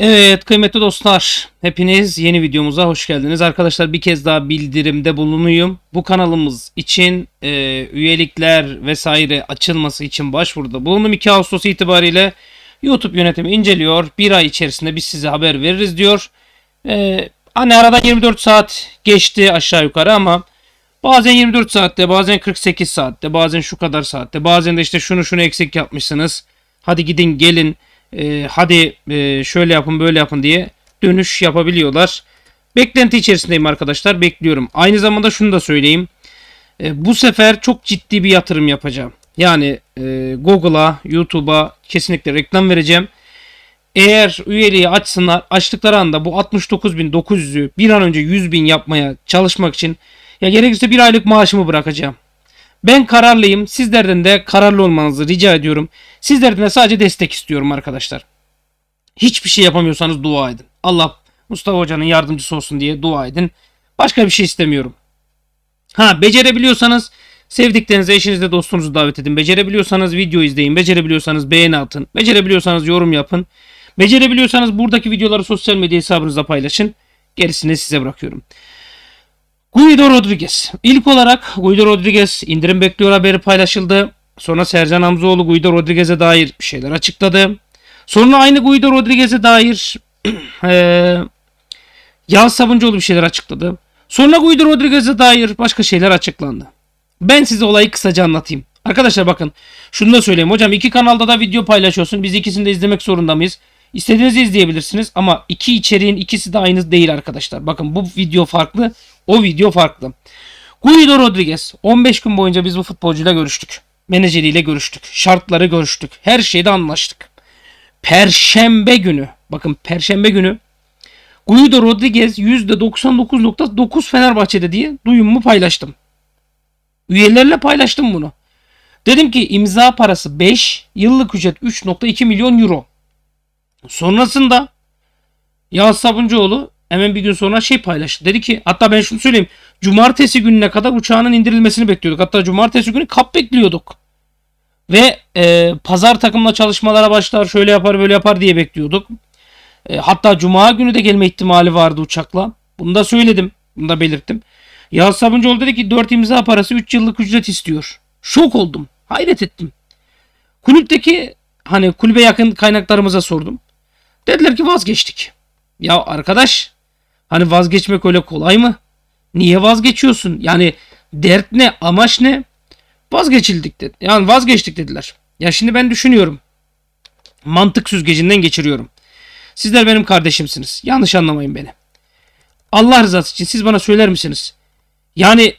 Evet kıymetli dostlar hepiniz yeni videomuza hoş geldiniz. Arkadaşlar bir kez daha bildirimde bulunuyum. Bu kanalımız için e, üyelikler vesaire açılması için başvuruda bulundum. 2 Ağustos itibariyle YouTube yönetimi inceliyor. Bir ay içerisinde biz size haber veririz diyor. E, hani aradan 24 saat geçti aşağı yukarı ama bazen 24 saatte bazen 48 saatte bazen şu kadar saatte bazen de işte şunu şunu eksik yapmışsınız. Hadi gidin gelin e, hadi e, şöyle yapın böyle yapın diye dönüş yapabiliyorlar. Beklenti içerisindeyim arkadaşlar bekliyorum. Aynı zamanda şunu da söyleyeyim. E, bu sefer çok ciddi bir yatırım yapacağım. Yani e, Google'a, YouTube'a kesinlikle reklam vereceğim. Eğer üyeliği açsınlar, açtıkları anda bu 69.900'ü bir an önce 100.000 yapmaya çalışmak için ya gerekirse bir aylık maaşımı bırakacağım. Ben kararlıyım. Sizlerden de kararlı olmanızı rica ediyorum. Sizlerden de sadece destek istiyorum arkadaşlar. Hiçbir şey yapamıyorsanız dua edin. Allah Mustafa Hoca'nın yardımcısı olsun diye dua edin. Başka bir şey istemiyorum. Ha becerebiliyorsanız sevdiklerinize, eşinizle, dostunuzu davet edin. Becerebiliyorsanız video izleyin. Becerebiliyorsanız beğeni atın. Becerebiliyorsanız yorum yapın. Becerebiliyorsanız buradaki videoları sosyal medya hesabınızda paylaşın. Gerisini size bırakıyorum. Guido Rodriguez. İlk olarak Guido Rodriguez indirim bekliyor haberi paylaşıldı. Sonra Sercan Hamzoğlu Guido Rodriguez'e dair bir şeyler açıkladı. Sonra aynı Guido Rodriguez'e dair e, Yağız Sabuncuoğlu bir şeyler açıkladı. Sonra Guido Rodriguez'e dair başka şeyler açıklandı. Ben size olayı kısaca anlatayım. Arkadaşlar bakın şunu da söyleyeyim. Hocam iki kanalda da video paylaşıyorsun. Biz ikisini de izlemek zorunda mıyız? İstediğinizi izleyebilirsiniz ama iki içeriğin ikisi de aynı değil arkadaşlar. Bakın bu video farklı, o video farklı. Guido Rodriguez 15 gün boyunca biz bu futbolcuyla görüştük. Menajeriyle görüştük. Şartları görüştük. Her şeyde anlaştık. Perşembe günü bakın perşembe günü Guido Rodriguez %99.9 Fenerbahçe'de diye duyumumu paylaştım. Üyelerle paylaştım bunu. Dedim ki imza parası 5, yıllık ücret 3.2 milyon euro. Sonrasında Yağız Sabuncuoğlu Hemen bir gün sonra şey paylaştı. Dedi ki hatta ben şunu söyleyeyim. Cumartesi gününe kadar uçağının indirilmesini bekliyorduk. Hatta cumartesi günü kap bekliyorduk. Ve e, pazar takımla çalışmalara başlar şöyle yapar böyle yapar diye bekliyorduk. E, hatta cuma günü de gelme ihtimali vardı uçakla. Bunu da söyledim. Bunu da belirttim. Yağız Sabuncuoğlu dedi ki 4 imza parası 3 yıllık ücret istiyor. Şok oldum. Hayret ettim. Kulüpteki hani kulübe yakın kaynaklarımıza sordum. Dediler ki vazgeçtik. Ya arkadaş Hani vazgeçmek öyle kolay mı? Niye vazgeçiyorsun? Yani dert ne? Amaç ne? Vazgeçildik dedi. Yani vazgeçtik dediler. Ya şimdi ben düşünüyorum. Mantık süzgecinden geçiriyorum. Sizler benim kardeşimsiniz. Yanlış anlamayın beni. Allah rızası için siz bana söyler misiniz? Yani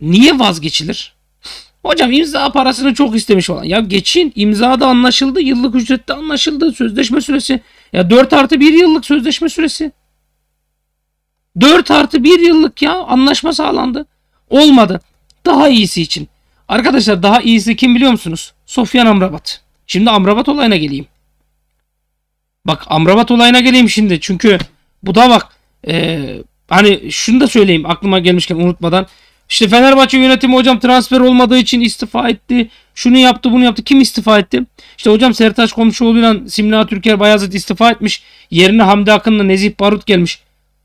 niye vazgeçilir? Hocam imza parasını çok istemiş falan. Ya geçin imzada anlaşıldı. Yıllık ücrette anlaşıldı. Sözleşme süresi. Ya 4 artı 1 yıllık sözleşme süresi. 4 artı 1 yıllık ya anlaşma sağlandı. Olmadı. Daha iyisi için. Arkadaşlar daha iyisi kim biliyor musunuz? Sofyan Amrabat. Şimdi Amrabat olayına geleyim. Bak Amrabat olayına geleyim şimdi. Çünkü bu da bak e, hani şunu da söyleyeyim aklıma gelmişken unutmadan. İşte Fenerbahçe yönetimi hocam transfer olmadığı için istifa etti. Şunu yaptı bunu yaptı. Kim istifa etti? İşte hocam Sertaç Komşuoğlu'yla Simla Türker Bayazıt istifa etmiş. Yerine Hamdi Akın'la Nezih Barut gelmiş.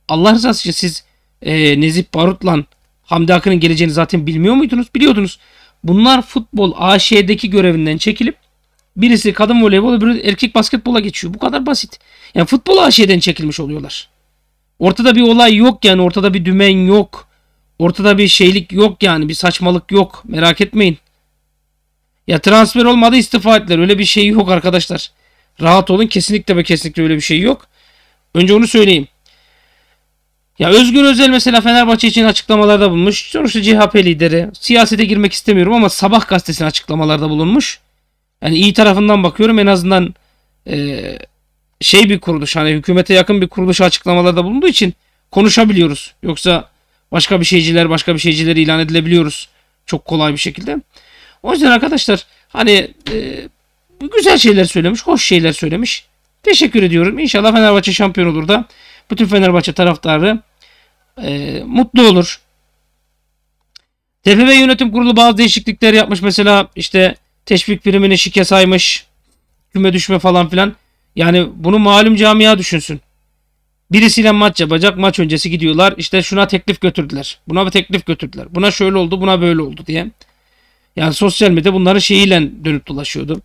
Allah rızası için siz e, Nezip Barut'la Hamdi Akın'ın geleceğini zaten bilmiyor muydunuz? Biliyordunuz. Bunlar futbol AŞ'deki görevinden çekilip birisi kadın voleybol öbürü erkek basketbola geçiyor. Bu kadar basit. Yani futbol AŞ'den çekilmiş oluyorlar. Ortada bir olay yok yani ortada bir dümen yok. Ortada bir şeylik yok yani bir saçmalık yok merak etmeyin. Ya transfer olmadı istifa ettiler öyle bir şey yok arkadaşlar. Rahat olun kesinlikle ve kesinlikle öyle bir şey yok. Önce onu söyleyeyim. Ya Özgür Özel mesela Fenerbahçe için açıklamalarda bulunmuş. Sonuçta CHP lideri. Siyasete girmek istemiyorum ama Sabah gazetesinin açıklamalarda bulunmuş. Yani iyi tarafından bakıyorum en azından e, şey bir kuruluş hani hükümete yakın bir kuruluş açıklamalarda bulunduğu için konuşabiliyoruz. Yoksa başka bir şeyciler başka bir şeyciler ilan edilebiliyoruz çok kolay bir şekilde. O yüzden arkadaşlar hani e, güzel şeyler söylemiş, hoş şeyler söylemiş. Teşekkür ediyorum. İnşallah Fenerbahçe şampiyon olur da bütün Fenerbahçe taraftarı e, mutlu olur. TFF yönetim kurulu bazı değişiklikler yapmış. Mesela işte teşvik primini şike saymış. Küme düşme falan filan. Yani bunu malum camia düşünsün. Birisiyle maç yapacak maç öncesi gidiyorlar. İşte şuna teklif götürdüler. Buna bir teklif götürdüler. Buna şöyle oldu buna böyle oldu diye. Yani sosyal medya bunları şeyiyle dönüp dolaşıyordu.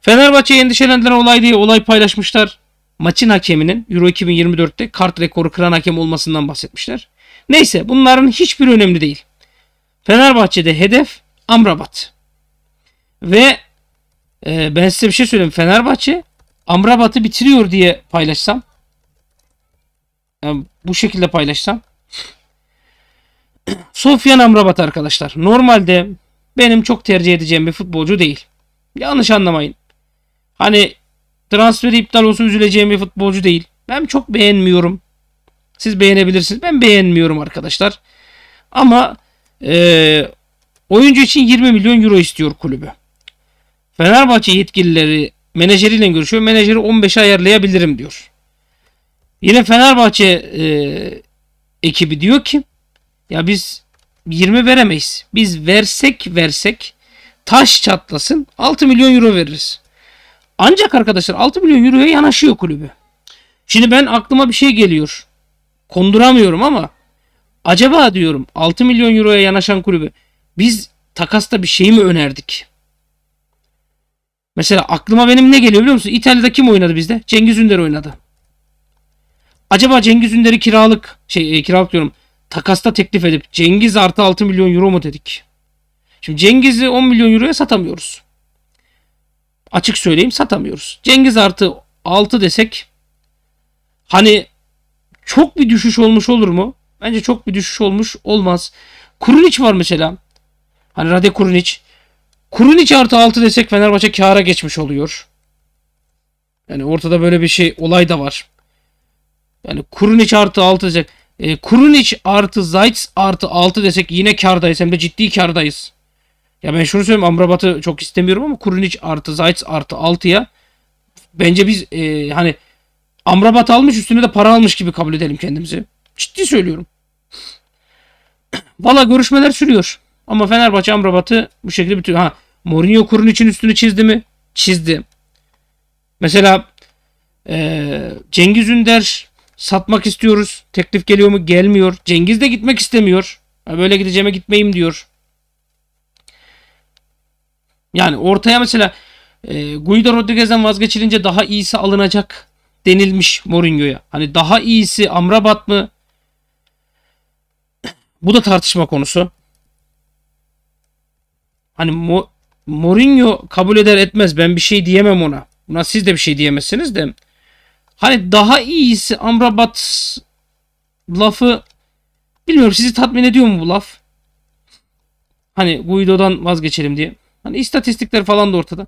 Fenerbahçe'ye endişelendiren olay diye olay paylaşmışlar maçın hakeminin Euro 2024'te kart rekoru kıran hakem olmasından bahsetmişler. Neyse bunların hiçbiri önemli değil. Fenerbahçe'de hedef Amrabat. Ve e, ben size bir şey söyleyeyim. Fenerbahçe Amrabat'ı bitiriyor diye paylaşsam. Yani e, bu şekilde paylaşsam. Sofyan Amrabat arkadaşlar. Normalde benim çok tercih edeceğim bir futbolcu değil. Yanlış anlamayın. Hani Transferi iptal olsa üzüleceğim bir futbolcu değil. Ben çok beğenmiyorum. Siz beğenebilirsiniz. Ben beğenmiyorum arkadaşlar. Ama e, oyuncu için 20 milyon euro istiyor kulübü. Fenerbahçe yetkilileri menajeriyle görüşüyor. Menajeri 15'e ayarlayabilirim diyor. Yine Fenerbahçe e, ekibi diyor ki ya biz 20 veremeyiz. Biz versek versek taş çatlasın 6 milyon euro veririz. Ancak arkadaşlar 6 milyon euroya yanaşıyor kulübü. Şimdi ben aklıma bir şey geliyor. Konduramıyorum ama acaba diyorum 6 milyon euroya yanaşan kulübü biz takasta bir şey mi önerdik? Mesela aklıma benim ne geliyor biliyor musun? İtalya'da kim oynadı bizde? Cengiz Ünder oynadı. Acaba Cengiz Ünder'i kiralık şey e, kiralık diyorum takasta teklif edip Cengiz artı 6 milyon euro mu dedik? Şimdi Cengiz'i 10 milyon euroya satamıyoruz. Açık söyleyeyim satamıyoruz. Cengiz artı 6 desek hani çok bir düşüş olmuş olur mu? Bence çok bir düşüş olmuş olmaz. Kurunic var mesela. Hani Rade Kurunic. Kurunic artı 6 desek Fenerbahçe kâra geçmiş oluyor. Yani ortada böyle bir şey olay da var. Yani Kurunic artı 6 desek. E, Kurunic artı Zayt's artı 6 desek yine kardayız. Hem de ciddi kardayız. Ya ben şunu söyleyeyim Amrabat'ı çok istemiyorum ama Kurunic artı Zayt artı 6'ya bence biz e, hani Amrabat almış üstüne de para almış gibi kabul edelim kendimizi. Ciddi söylüyorum. Valla görüşmeler sürüyor. Ama Fenerbahçe Amrabat'ı bu şekilde bütün... Ha Mourinho kurun için üstünü çizdi mi? Çizdi. Mesela e, Cengiz Ünder satmak istiyoruz. Teklif geliyor mu? Gelmiyor. Cengiz de gitmek istemiyor. Ha, böyle gideceğime gitmeyim diyor. Yani ortaya mesela e, Guido Rodriguez'den vazgeçilince daha iyisi alınacak denilmiş Mourinho'ya. Hani daha iyisi Amrabat mı? Bu da tartışma konusu. Hani Mo Mourinho kabul eder etmez ben bir şey diyemem ona. Buna siz de bir şey diyemezsiniz de. Hani daha iyisi Amrabat lafı bilmiyorum sizi tatmin ediyor mu bu laf? Hani Guido'dan vazgeçelim diye. Hani istatistikler falan da ortada.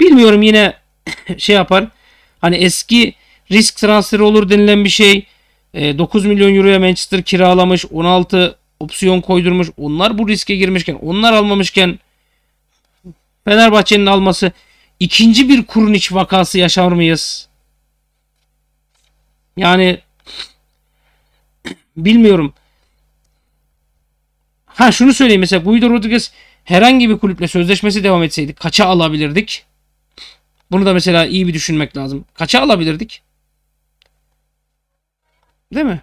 Bilmiyorum yine şey yapar. Hani eski risk transferi olur denilen bir şey. 9 e, milyon euroya Manchester kiralamış. 16 opsiyon koydurmuş. Onlar bu riske girmişken, onlar almamışken Fenerbahçe'nin alması ikinci bir kurun iç vakası yaşar mıyız? Yani bilmiyorum. Ha şunu söyleyeyim mesela Guido Rodriguez herhangi bir kulüple sözleşmesi devam etseydi kaça alabilirdik? Bunu da mesela iyi bir düşünmek lazım. Kaça alabilirdik? Değil mi?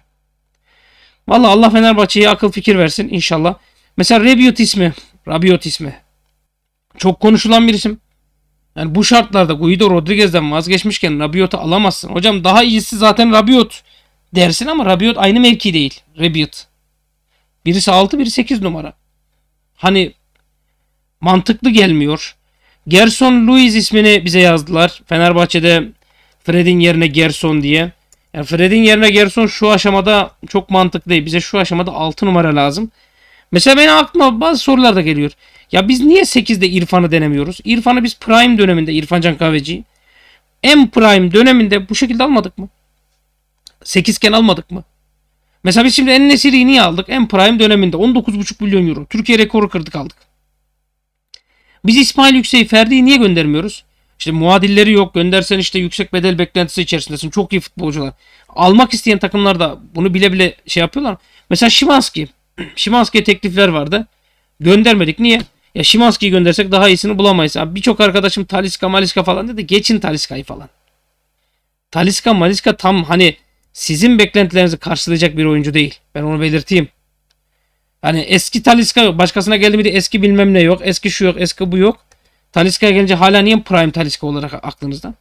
Vallahi Allah Fenerbahçe'ye akıl fikir versin inşallah. Mesela Rabiot ismi. Rabiot ismi. Çok konuşulan bir isim. Yani bu şartlarda Guido Rodriguez'den vazgeçmişken Rabiot'u alamazsın. Hocam daha iyisi zaten Rabiot dersin ama Rabiot aynı mevki değil. Rabiot. Birisi 6 biri 8 numara. Hani mantıklı gelmiyor. Gerson Luis ismini bize yazdılar. Fenerbahçe'de Fred'in yerine Gerson diye. Yani Fred'in yerine Gerson şu aşamada çok mantıklı değil. Bize şu aşamada 6 numara lazım. Mesela benim aklıma bazı sorular da geliyor. Ya biz niye 8'de İrfan'ı denemiyoruz? İrfan'ı biz prime döneminde İrfancan Kahveci en prime döneminde bu şekilde almadık mı? 8 almadık mı? Mesela biz şimdi en nesiri niye aldık? En prime döneminde 19,5 milyon euro. Türkiye rekoru kırdık aldık. Biz İsmail Yüksek Ferdi'yi niye göndermiyoruz? İşte muadilleri yok. Göndersen işte yüksek bedel beklentisi içerisindesin. Çok iyi futbolcular. Almak isteyen takımlar da bunu bile bile şey yapıyorlar. Mesela Şimanski. Şimanski'ye teklifler vardı. Göndermedik. Niye? Ya Şimanski'yi göndersek daha iyisini bulamayız. Birçok arkadaşım Taliska, Maliska falan dedi. Geçin Taliska'yı falan. Taliska, Maliska tam hani sizin beklentilerinizi karşılayacak bir oyuncu değil. Ben onu belirteyim. Hani eski Taliska yok. Başkasına geldi mi de eski bilmem ne yok. Eski şu yok. Eski bu yok. Taliska'ya gelince hala niye Prime Taliska olarak aklınızda?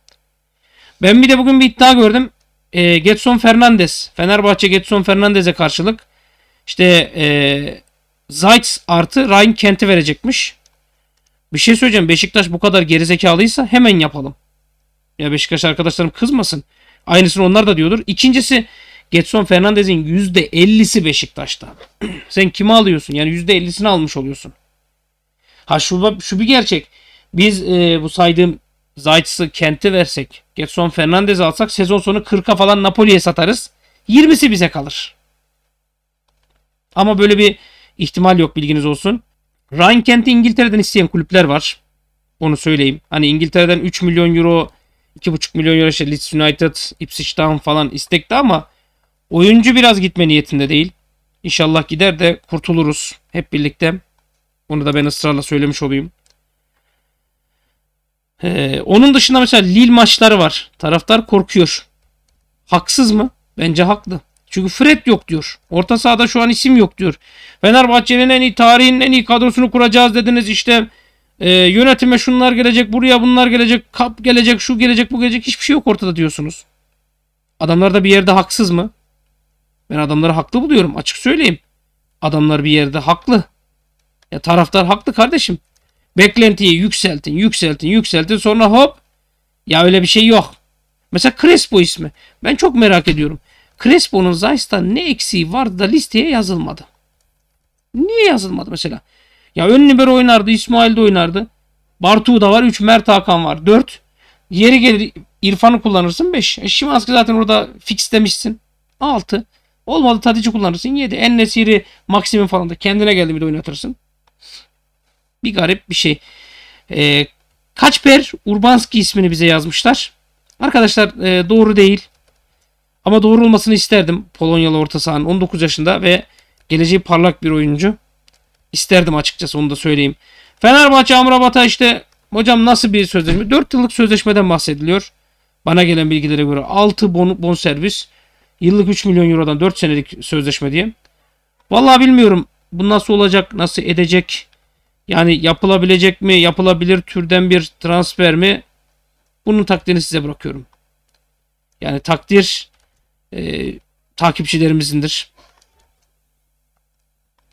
Ben bir de bugün bir iddia gördüm. E, Getson Fernandez. Fenerbahçe Getson Fernandez'e karşılık işte e, Zayt artı Ryan Kent'i verecekmiş. Bir şey söyleyeceğim. Beşiktaş bu kadar gerizekalıysa hemen yapalım. Ya Beşiktaş arkadaşlarım kızmasın. Aynısını onlar da diyordur. İkincisi Getson Fernandez'in %50'si Beşiktaş'ta. Sen kimi alıyorsun? Yani %50'sini almış oluyorsun. Ha şu, şu bir gerçek. Biz e, bu saydığım Zayt'sı kenti versek, Getson Fernandez'i alsak sezon sonu 40'a falan Napoli'ye satarız. 20'si bize kalır. Ama böyle bir ihtimal yok bilginiz olsun. Ryan Kent'i İngiltere'den isteyen kulüpler var. Onu söyleyeyim. Hani İngiltere'den 3 milyon euro, 2,5 milyon euro işte Leeds United, Ipswich Town falan istekti ama Oyuncu biraz gitme niyetinde değil. İnşallah gider de kurtuluruz hep birlikte. Bunu da ben ısrarla söylemiş olayım. Ee, onun dışında mesela Lille maçları var. Taraftar korkuyor. Haksız mı? Bence haklı. Çünkü Fred yok diyor. Orta sahada şu an isim yok diyor. Fenerbahçe'nin en iyi tarihin en iyi kadrosunu kuracağız dediniz işte. E, yönetime şunlar gelecek, buraya bunlar gelecek, kap gelecek, şu gelecek, bu gelecek. Hiçbir şey yok ortada diyorsunuz. Adamlar da bir yerde haksız mı? Ben adamları haklı buluyorum. Açık söyleyeyim. Adamlar bir yerde haklı. Ya taraftar haklı kardeşim. Beklentiyi yükseltin, yükseltin, yükseltin. Sonra hop. Ya öyle bir şey yok. Mesela Crespo ismi. Ben çok merak ediyorum. Crespo'nun Zayt'ta ne eksiği vardı da listeye yazılmadı. Niye yazılmadı mesela? Ya ön libero oynardı, İsmail de oynardı. Bartu da var, 3 Mert Hakan var, 4. Yeri gelir İrfan'ı kullanırsın 5. E Şimanski zaten orada fix demişsin. 6. Olmadı Tadic'i kullanırsın. yedi En Nesiri Maksim'in falan da kendine geldi bir de oynatırsın. Bir garip bir şey. Ee, Kaçper Urbanski ismini bize yazmışlar. Arkadaşlar e, doğru değil. Ama doğru olmasını isterdim. Polonyalı orta sahanın 19 yaşında ve geleceği parlak bir oyuncu. İsterdim açıkçası onu da söyleyeyim. Fenerbahçe Amrabat'a işte hocam nasıl bir sözleşme? 4 yıllık sözleşmeden bahsediliyor. Bana gelen bilgilere göre 6 bon, bon servis. Yıllık 3 milyon eurodan 4 senelik sözleşme diye. Vallahi bilmiyorum bu nasıl olacak, nasıl edecek. Yani yapılabilecek mi, yapılabilir türden bir transfer mi? Bunun takdirini size bırakıyorum. Yani takdir e, takipçilerimizindir.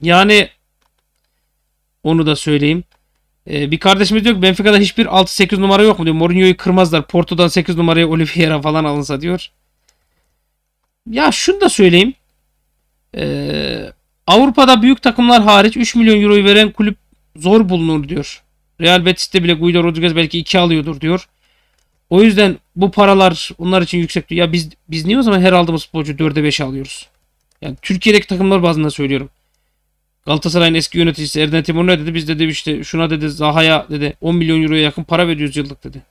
Yani onu da söyleyeyim. Ee, bir kardeşimiz diyor ki Benfica'da hiçbir 6-8 numara yok mu diyor. Mourinho'yu kırmazlar. Porto'dan 8 numaraya Oliveira falan alınsa diyor. Ya şunu da söyleyeyim. Ee, Avrupa'da büyük takımlar hariç 3 milyon euroyu veren kulüp zor bulunur diyor. Real Betis'te bile Guido Rodriguez belki 2 alıyordur diyor. O yüzden bu paralar onlar için yüksek Ya biz biz niye o zaman her aldığımız futbolcu 4'e 5 alıyoruz? Yani Türkiye'deki takımlar bazında söylüyorum. Galatasaray'ın eski yöneticisi Erden Timur ne dedi? Biz dedi işte şuna dedi Zaha'ya dedi 10 milyon euroya yakın para veriyoruz yıllık dedi.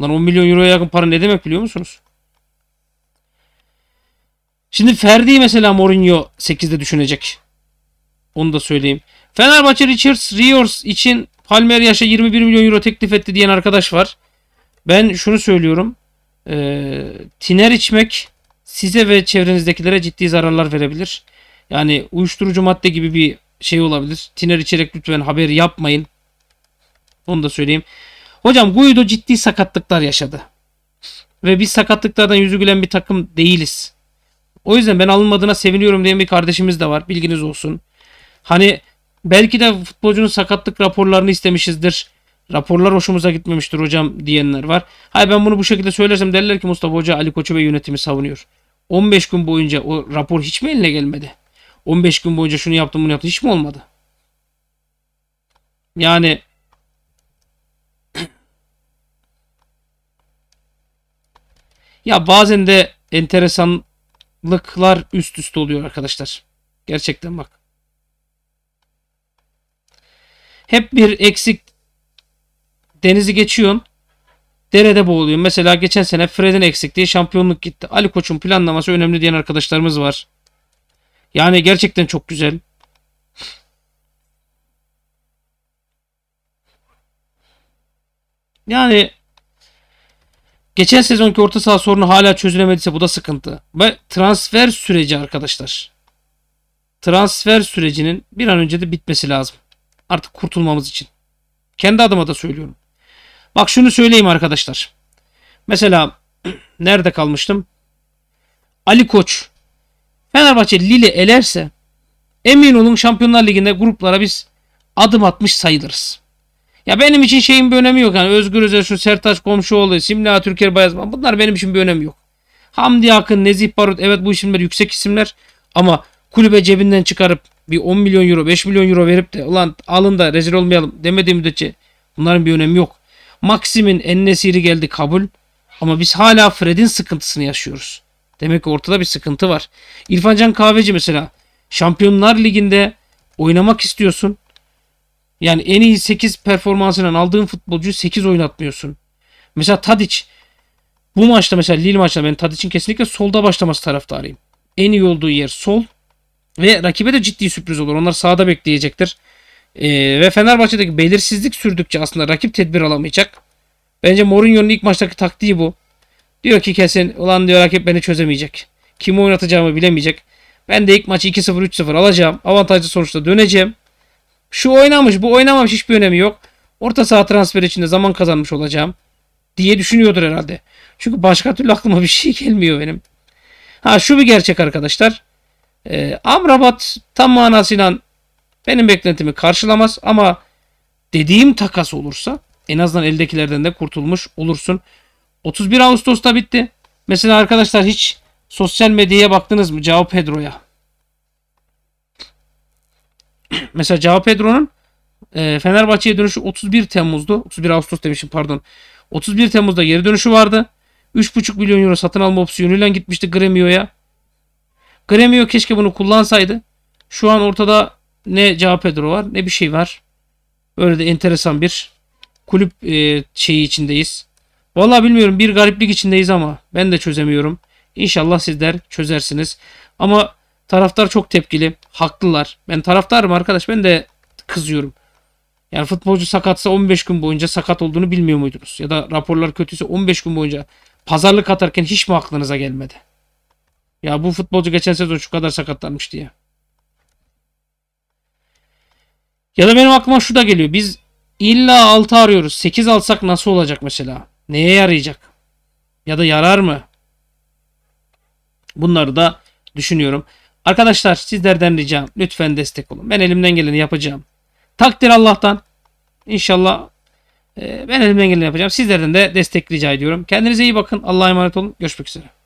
Lan 10 milyon euroya yakın para ne demek biliyor musunuz? Şimdi Ferdi mesela Mourinho 8'de düşünecek. Onu da söyleyeyim. Fenerbahçe Richards Rios için Palmer yaşa 21 milyon euro teklif etti diyen arkadaş var. Ben şunu söylüyorum. E, tiner içmek size ve çevrenizdekilere ciddi zararlar verebilir. Yani uyuşturucu madde gibi bir şey olabilir. Tiner içerek lütfen haber yapmayın. Onu da söyleyeyim. Hocam Guido ciddi sakatlıklar yaşadı. Ve biz sakatlıklardan yüzü gülen bir takım değiliz. O yüzden ben alınmadığına seviniyorum diyen bir kardeşimiz de var. Bilginiz olsun. Hani belki de futbolcunun sakatlık raporlarını istemişizdir. Raporlar hoşumuza gitmemiştir hocam diyenler var. Hayır ben bunu bu şekilde söylersem derler ki Mustafa Hoca Ali Koç'u ve yönetimi savunuyor. 15 gün boyunca o rapor hiç mi eline gelmedi? 15 gün boyunca şunu yaptım bunu yaptım hiç mi olmadı? Yani ya bazen de enteresan lıklar üst üste oluyor arkadaşlar. Gerçekten bak. Hep bir eksik denizi geçiyorsun. Derede boğuluyor. Mesela geçen sene Fred'in eksikliği şampiyonluk gitti. Ali Koç'un planlaması önemli diyen arkadaşlarımız var. Yani gerçekten çok güzel. Yani Geçen sezonki orta saha sorunu hala çözülemediyse bu da sıkıntı. Ve transfer süreci arkadaşlar. Transfer sürecinin bir an önce de bitmesi lazım. Artık kurtulmamız için. Kendi adıma da söylüyorum. Bak şunu söyleyeyim arkadaşlar. Mesela nerede kalmıştım? Ali Koç. Fenerbahçe Lille elerse emin olun Şampiyonlar Ligi'nde gruplara biz adım atmış sayılırız. Ya benim için şeyin bir önemi yok. Yani Özgür Özel, şu Sertaç Komşuoğlu, Simla Türker Bayazman bunlar benim için bir önemi yok. Hamdi Akın, Nezih Barut evet bu isimler yüksek isimler ama kulübe cebinden çıkarıp bir 10 milyon euro 5 milyon euro verip de ulan alın da rezil olmayalım demediğim müddetçe bunların bir önemi yok. Maxim'in Ennesiri geldi kabul ama biz hala Fred'in sıkıntısını yaşıyoruz. Demek ki ortada bir sıkıntı var. İrfancan Kahveci mesela Şampiyonlar Ligi'nde oynamak istiyorsun yani en iyi 8 performansından aldığın futbolcuyu 8 oynatmıyorsun. Mesela Tadic bu maçta mesela Lille maçta ben Tadic'in kesinlikle solda başlaması taraftarıyım. En iyi olduğu yer sol ve rakibe de ciddi sürpriz olur. Onlar sağda bekleyecektir. Ee, ve Fenerbahçe'deki belirsizlik sürdükçe aslında rakip tedbir alamayacak. Bence Mourinho'nun ilk maçtaki taktiği bu. Diyor ki kesin ulan diyor rakip beni çözemeyecek. Kimi oynatacağımı bilemeyecek. Ben de ilk maçı 2-0 3-0 alacağım. Avantajlı sonuçta döneceğim. Şu oynamış bu oynamamış hiçbir önemi yok. Orta saha transferi içinde zaman kazanmış olacağım diye düşünüyordur herhalde. Çünkü başka türlü aklıma bir şey gelmiyor benim. Ha şu bir gerçek arkadaşlar. Ee, Amrabat tam manasıyla benim beklentimi karşılamaz ama dediğim takas olursa en azından eldekilerden de kurtulmuş olursun. 31 Ağustos'ta bitti. Mesela arkadaşlar hiç sosyal medyaya baktınız mı Cao Pedro'ya? mesela Cao Pedro'nun e, Fenerbahçe'ye dönüşü 31 Temmuz'du. 31 Ağustos demişim pardon. 31 Temmuz'da geri dönüşü vardı. 3,5 milyon euro satın alma opsiyonuyla gitmişti Gremio'ya. Gremio keşke bunu kullansaydı. Şu an ortada ne Cao Pedro var ne bir şey var. Böyle de enteresan bir kulüp e, şeyi içindeyiz. Valla bilmiyorum bir gariplik içindeyiz ama ben de çözemiyorum. İnşallah sizler çözersiniz. Ama Taraftar çok tepkili. Haklılar. Ben taraftarım arkadaş. Ben de kızıyorum. Yani futbolcu sakatsa 15 gün boyunca sakat olduğunu bilmiyor muydunuz? Ya da raporlar kötüyse 15 gün boyunca pazarlık atarken hiç mi aklınıza gelmedi? Ya bu futbolcu geçen sezon şu kadar sakatlanmış diye. Ya da benim aklıma şu da geliyor. Biz illa 6 arıyoruz. 8 alsak nasıl olacak mesela? Neye yarayacak? Ya da yarar mı? Bunları da düşünüyorum. Arkadaşlar sizlerden ricam lütfen destek olun. Ben elimden geleni yapacağım. Takdir Allah'tan. İnşallah e, ben elimden geleni yapacağım. Sizlerden de destek rica ediyorum. Kendinize iyi bakın. Allah'a emanet olun. Görüşmek üzere.